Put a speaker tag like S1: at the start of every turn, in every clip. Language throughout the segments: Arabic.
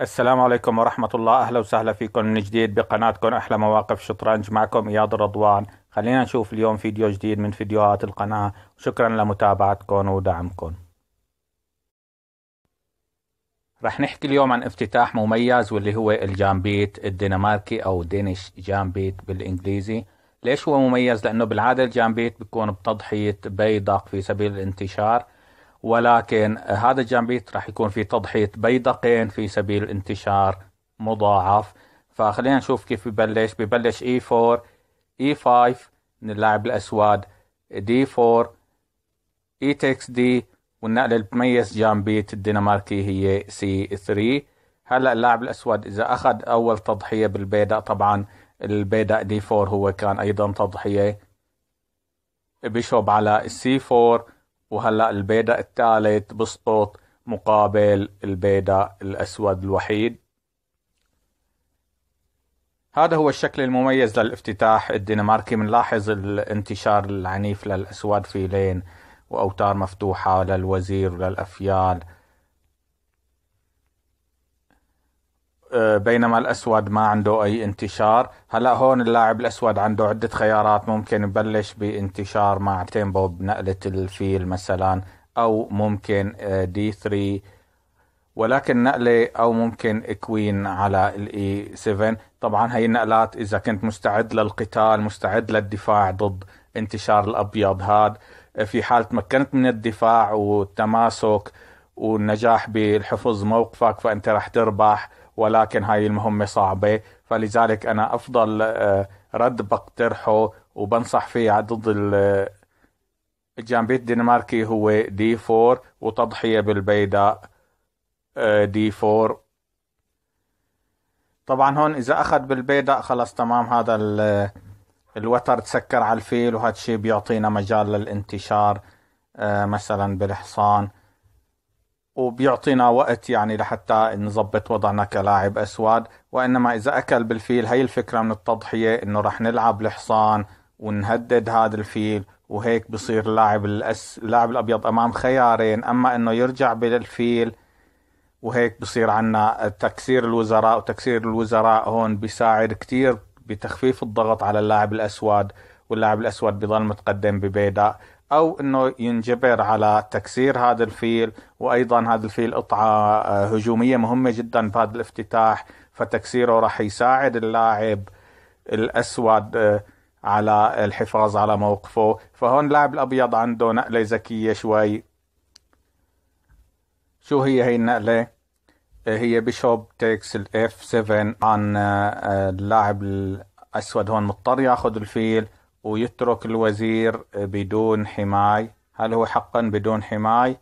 S1: السلام عليكم ورحمة الله أهلا وسهلا فيكم من جديد بقناتكم أحلى مواقف شطرنج معكم إياد رضوان خلينا نشوف اليوم فيديو جديد من فيديوهات القناة شكرا لمتابعتكم ودعمكم رح نحكي اليوم عن افتتاح مميز واللي هو الجامبيت الدنماركي أو دينش جامبيت بالإنجليزي ليش هو مميز؟ لأنه بالعادة الجامبيت بيكون بتضحية بيضاق في سبيل الانتشار ولكن هذا الجامبيت راح يكون في تضحية بيدقين في سبيل انتشار مضاعف فخلينا نشوف كيف ببلش ببلش اي 4 اي 5 من اللاعب الاسود دي 4 اي تكس دي والنقلة اللي بتميز جامبيت الدنماركي هي سي 3 هلا اللاعب الاسود اذا اخذ اول تضحية بالبيدق طبعا البيدق دي 4 هو كان ايضا تضحية بيشوب على السي 4 وهلا البيضة الثالث بسقط مقابل البيضة الأسود الوحيد هذا هو الشكل المميز للافتتاح الدنماركي بنلاحظ الانتشار العنيف للأسود في لين وأوتار مفتوحة للوزير وللأفيال آه، بينما الاسود ما عنده اي انتشار هلا هون اللاعب الاسود عنده عده خيارات ممكن يبلش بانتشار مع تيمبو بنقله الفيل مثلا او ممكن دي آه، 3 ولكن نقله او ممكن كوين على الاي 7 e طبعا هي النقلات اذا كنت مستعد للقتال مستعد للدفاع ضد انتشار الابيض هاد آه، في حال تمكنت من الدفاع والتماسك والنجاح بالحفظ موقفك فانت رح تربح ولكن هاي المهمة صعبة فلذلك أنا أفضل آه، رد بقترحه وبنصح فيه ضد الجامبيت آه، الدنماركي هو دي 4 وتضحية بالبيداء آه، دي 4 طبعا هون إذا أخذ بالبيداء خلص تمام هذا الوتر تسكر على الفيل وهذا الشيء بيعطينا مجال للانتشار مثلا بالحصان وبيعطينا وقت يعني لحتى نظبط وضعنا كلاعب اسود وانما اذا اكل بالفيل هي الفكره من التضحيه انه رح نلعب الحصان ونهدد هذا الفيل وهيك بصير اللاعب الأس... اللاعب الابيض امام خيارين اما انه يرجع بالفيل وهيك بصير عنا تكسير الوزراء وتكسير الوزراء هون بيساعد كتير بتخفيف الضغط على اللاعب الاسود واللاعب الاسود بضل متقدم ببيدا او انه ينجبر على تكسير هذا الفيل وايضا هذا الفيل قطعه آه، هجوميه مهمه جدا بهذا الافتتاح فتكسيره راح يساعد اللاعب الاسود آه، على الحفاظ على موقفه فهون اللاعب الابيض عنده نقله ذكيه شوي شو هي هي النقله آه، هي بيشوب تيكس الاف 7 عن اللاعب الاسود هون مضطر ياخذ الفيل ويترك الوزير بدون حماية هل هو حقا بدون حماية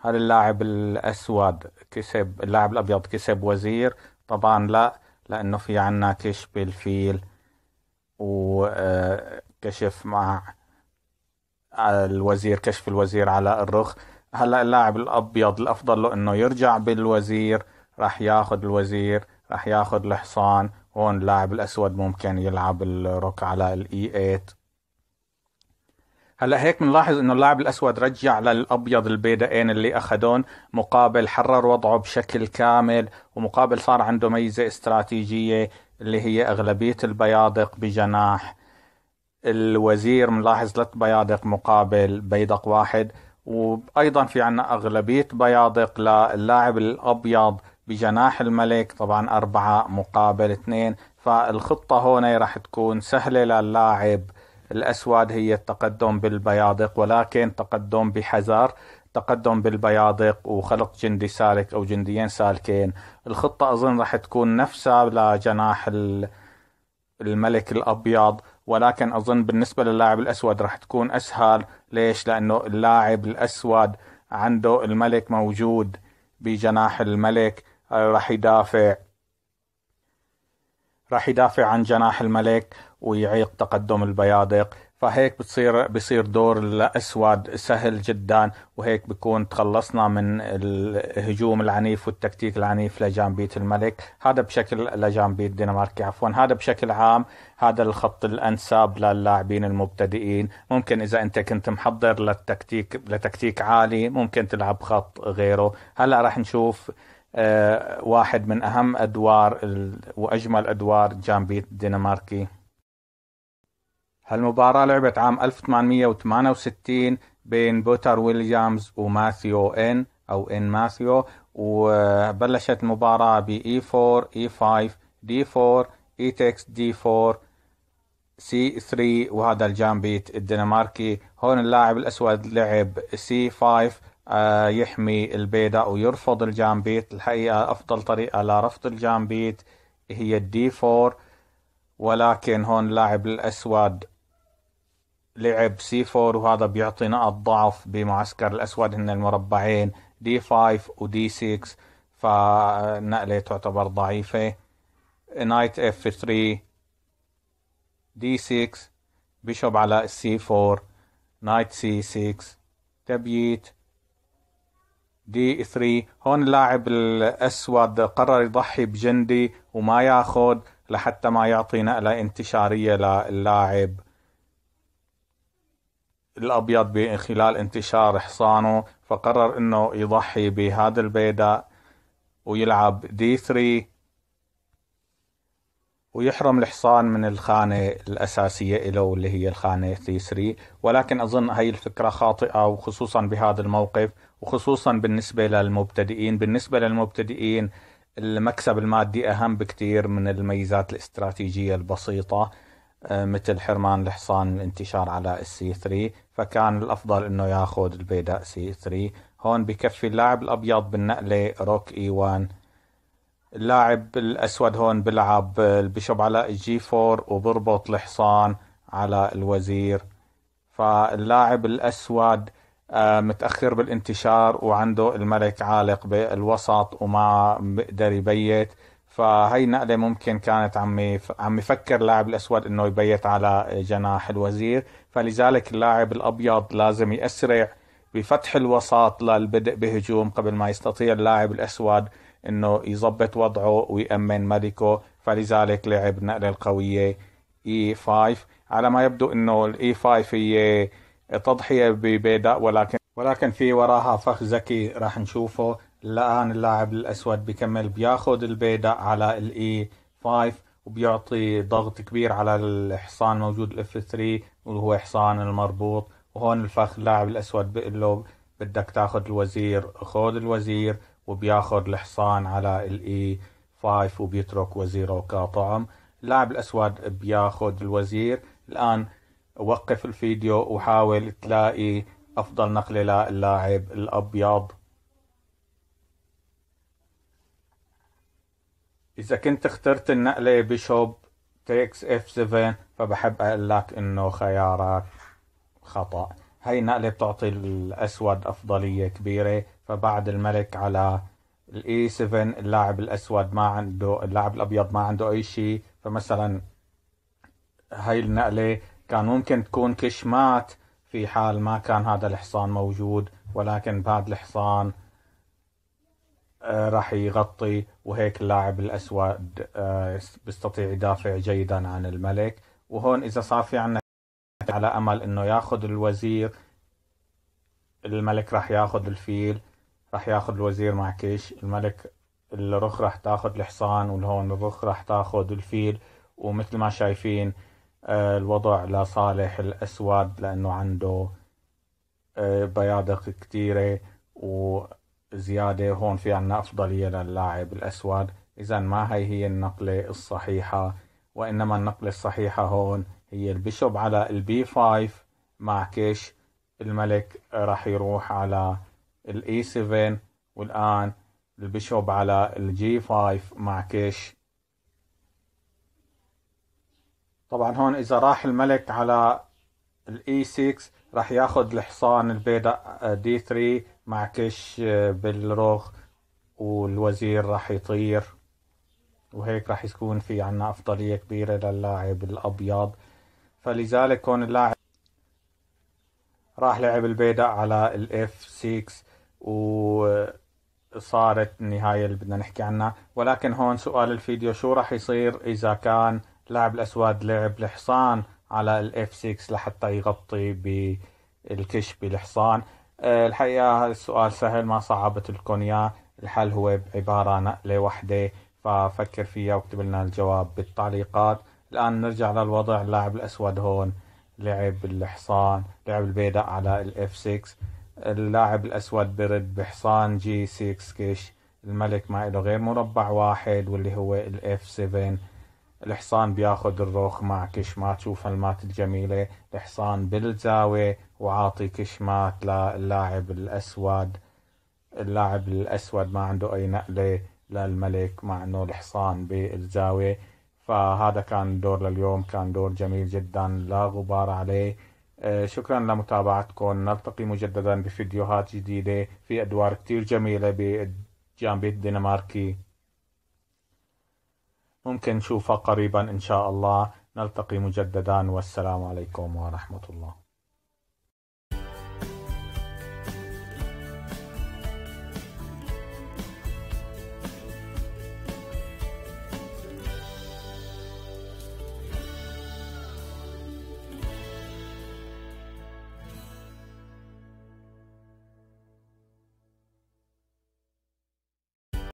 S1: هل اللاعب الأسود كسب اللاعب الأبيض كسب وزير طبعا لا لأنه في عنا كشف بالفيل وكشف مع الوزير كشف الوزير على الرخ هلا اللاعب الابيض الافضل له انه يرجع بالوزير راح ياخذ الوزير راح ياخذ الحصان هون اللاعب الأسود ممكن يلعب الروك على الإي 8 هلا هيك بنلاحظ انه اللاعب الاسود رجع للابيض البيضاءين اللي اخذون مقابل حرر وضعه بشكل كامل ومقابل صار عنده ميزه استراتيجيه اللي هي اغلبيه البيادق بجناح الوزير بنلاحظ ثلاث بيادق مقابل بيدق واحد وايضا في عنا اغلبيه بيادق للاعب الابيض بجناح الملك طبعا أربعة مقابل اثنين فالخطة هنا راح تكون سهلة للاعب الأسود هي التقدم بالبيادق ولكن تقدم بحذر تقدم بالبيادق وخلق جندي سالك أو جنديين سالكين الخطة أظن راح تكون نفسها لجناح الملك الأبيض ولكن أظن بالنسبة للاعب الأسود راح تكون أسهل ليش؟ لأنه اللاعب الأسود عنده الملك موجود بجناح الملك راح يدافع راح يدافع عن جناح الملك ويعيق تقدم البيادق فهيك بتصير بصير دور الاسود سهل جدا وهيك بكون تخلصنا من الهجوم العنيف والتكتيك العنيف لجانبيه الملك هذا بشكل لجانبيه الدنماركي عفوا هذا بشكل عام هذا الخط الانسب للاعبين المبتدئين ممكن اذا انت كنت محضر للتكتيك لتكتيك عالي ممكن تلعب خط غيره هلا راح نشوف آه، واحد من أهم أدوار وأجمل أدوار جامبيت الدنماركي هالمباراة لعبت عام 1868 بين بوتر ويليامز وماثيو إن أو إن ماثيو وبلشت المباراة ب E4 E5 D4 e تكس D4 C3 وهذا الجامبيت الدنماركي هون اللاعب الأسود لعب C5 آه، يحمي البيضة أو يرفض الجامبيت الحقيقة أفضل طريقة لرفض الجامبيت هي الدي فور ولكن هون لاعب الأسود لعب سي فور وهذا بيعطي نقط ضعف بمعسكر الأسود هن المربعين دي فايف ودي سيكس فالنقلة تعتبر ضعيفة نايت اف 3 دي 6 بيشوب على السي 4 نايت سي 6 تبييت دي 3 هون اللاعب الاسود قرر يضحي بجندي وما ياخذ لحتى ما يعطي نقله انتشاريه للاعب الابيض بخلال انتشار حصانه فقرر انه يضحي بهذا البيداء ويلعب دي 3 ويحرم الحصان من الخانة الأساسية له واللي هي الخانة الثيسري ولكن أظن هاي الفكرة خاطئة وخصوصا بهذا الموقف وخصوصا بالنسبة للمبتدئين بالنسبة للمبتدئين المكسب المادي أهم بكتير من الميزات الاستراتيجية البسيطة آه، مثل حرمان الحصان الانتشار على السي 3 فكان الأفضل أنه ياخذ البيداء سي 3 هون بكفي اللاعب الأبيض بالنقلة روك اي 1 اللاعب الاسود هون بيلعب البشوب علاء الجي 4 وبربط الحصان على الوزير فاللاعب الاسود آه، متاخر بالانتشار وعنده الملك عالق بالوسط وما بيقدر يبيت فهي نقلة ممكن كانت عم عم يفكر اللاعب الأسود إنه يبيت على جناح الوزير فلذلك اللاعب الأبيض لازم يأسرع بفتح الوسط للبدء بهجوم قبل ما يستطيع اللاعب الأسود انه يظبط وضعه ويأمن ملكه فلذلك لعب نقله القويه اي e 5 على ما يبدو انه الاي 5 e هي تضحيه ببيداء ولكن ولكن في وراها فخ ذكي راح نشوفه الان اللاعب الاسود بكمل بياخذ البيداء على الاي 5 e وبيعطي ضغط كبير على الحصان موجود الاف 3 وهو حصان المربوط وهون الفخ اللاعب الاسود بيقول له بدك تاخذ الوزير خذ الوزير وبياخذ الحصان على الاي 5 e وبيترك وزيره كطعم اللاعب الاسود بياخذ الوزير الان وقف الفيديو وحاول تلاقي افضل نقله للاعب الابيض اذا كنت اخترت النقله بشوب تكس اف 7 فبحب اقول لك انه خيارك خطأ هاي النقلة بتعطي الأسود أفضلية كبيرة فبعد الملك على الاي 7 اللاعب الأسود ما عنده اللاعب الأبيض ما عنده أي شيء فمثلا هاي النقلة كان ممكن تكون كش مات في حال ما كان هذا الحصان موجود ولكن بعد الحصان آه، راح يغطي وهيك اللاعب الأسود آه، بيستطيع يدافع جيدا عن الملك وهون إذا صار في عنا على امل انه ياخذ الوزير الملك راح ياخذ الفيل راح ياخذ الوزير مع كيش الملك الرخ راح تاخذ الحصان والهون الرخ راح تاخذ الفيل ومثل ما شايفين آه، الوضع لصالح الاسود لانه عنده آه، بيادق كتيرة وزيادة هون في عنا أفضلية للاعب الأسود إذا ما هي هي النقلة الصحيحة وإنما النقلة الصحيحة هون هي البيشوب على البي 5 مع كيش الملك راح يروح على الاي 7 e والان البيشوب على الجي 5 مع كيش طبعا هون اذا راح الملك على الاي 6 e راح ياخذ الحصان البيضاء دي 3 مع كش بالرخ والوزير راح يطير وهيك راح يكون في عنا افضليه كبيره للاعب الابيض فلذلك كون اللاعب راح لعب البيداء على الاف 6 وصارت النهاية اللي بدنا نحكي عنها ولكن هون سؤال الفيديو شو راح يصير إذا كان لاعب الأسود لعب الحصان على الاف 6 لحتى يغطي بالكش بالحصان آه، الحقيقة هذا السؤال سهل ما صعبت لكم إياه الحل هو عبارة نقلة واحدة ففكر فيها واكتب لنا الجواب بالتعليقات الان نرجع للوضع اللاعب الاسود هون لعب الحصان لعب البيضاء على الاف 6 اللاعب الاسود برد بحصان جي 6 كش الملك ما له غير مربع واحد واللي هو الاف 7 الحصان بياخد الروخ مع كش مات شوف هالمات الجميلة الحصان بالزاوية وعاطي كش مات للاعب الأسود اللاعب الأسود ما عنده أي نقلة للملك مع أنه الحصان بالزاوية فهذا كان دور لليوم كان دور جميل جدا لا غبار عليه آه، شكرا لمتابعتكم نلتقي مجددا بفيديوهات جديدة في أدوار كتير جميلة بالجانبي الدنماركي ممكن نشوفها قريبا إن شاء الله نلتقي مجددا والسلام عليكم ورحمة الله